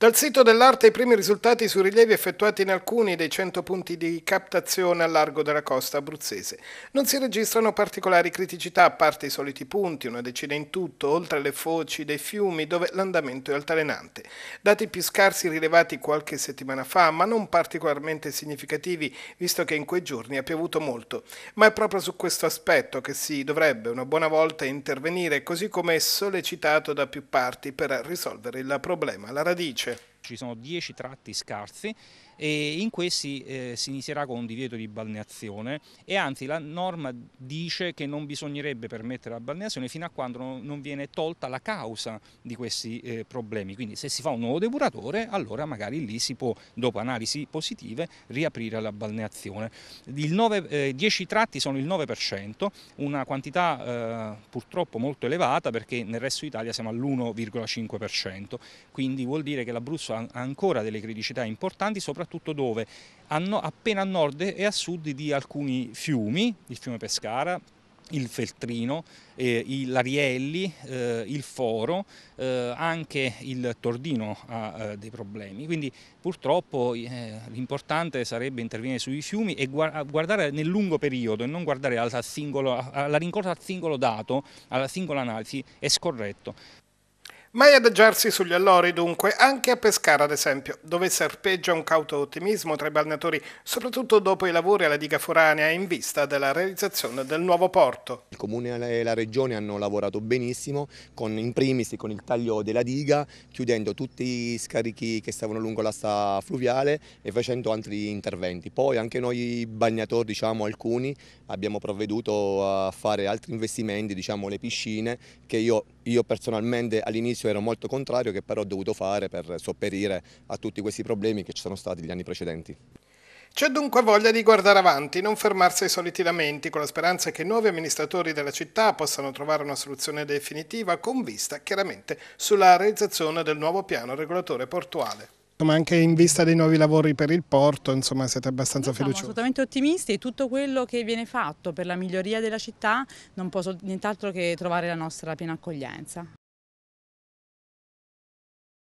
Dal sito dell'arte i primi risultati sui rilievi effettuati in alcuni dei 100 punti di captazione a largo della costa abruzzese. Non si registrano particolari criticità, a parte i soliti punti, una decina in tutto, oltre le foci dei fiumi dove l'andamento è altalenante. Dati più scarsi rilevati qualche settimana fa, ma non particolarmente significativi, visto che in quei giorni ha piovuto molto. Ma è proprio su questo aspetto che si dovrebbe una buona volta intervenire, così come è sollecitato da più parti per risolvere il problema alla radice ci sono 10 tratti scarsi e in questi eh, si inizierà con un divieto di balneazione e anzi la norma dice che non bisognerebbe permettere la balneazione fino a quando non viene tolta la causa di questi eh, problemi, quindi se si fa un nuovo depuratore allora magari lì si può dopo analisi positive riaprire la balneazione. 9, eh, 10 tratti sono il 9%, una quantità eh, purtroppo molto elevata perché nel resto d'Italia siamo all'1,5%, quindi vuol dire che l'Abruzzo ha ancora delle criticità importanti, soprattutto dove appena a nord e a sud di alcuni fiumi, il fiume Pescara, il Feltrino, eh, l'Arielli, eh, il Foro, eh, anche il Tordino ha eh, dei problemi. Quindi purtroppo eh, l'importante sarebbe intervenire sui fiumi e guardare nel lungo periodo e non guardare alla, singolo, alla rincorsa al singolo dato, alla singola analisi, è scorretto. Mai adagiarsi sugli allori dunque, anche a Pescara ad esempio, dove serpeggia un cauto ottimismo tra i balneatori, soprattutto dopo i lavori alla diga foranea in vista della realizzazione del nuovo porto. Il Comune e la Regione hanno lavorato benissimo, con, in primis con il taglio della diga, chiudendo tutti gli scarichi che stavano lungo l'asta fluviale e facendo altri interventi. Poi anche noi bagnatori, diciamo alcuni, abbiamo provveduto a fare altri investimenti, diciamo le piscine, che io, io personalmente all'inizio sacrificio ero molto contrario che però ho dovuto fare per sopperire a tutti questi problemi che ci sono stati gli anni precedenti. C'è dunque voglia di guardare avanti, non fermarsi ai soliti lamenti, con la speranza che i nuovi amministratori della città possano trovare una soluzione definitiva, con vista chiaramente sulla realizzazione del nuovo piano regolatore portuale. Ma anche in vista dei nuovi lavori per il porto, insomma, siete abbastanza Noi fiduciosi? Siamo assolutamente ottimisti e tutto quello che viene fatto per la miglioria della città non può nient'altro che trovare la nostra piena accoglienza.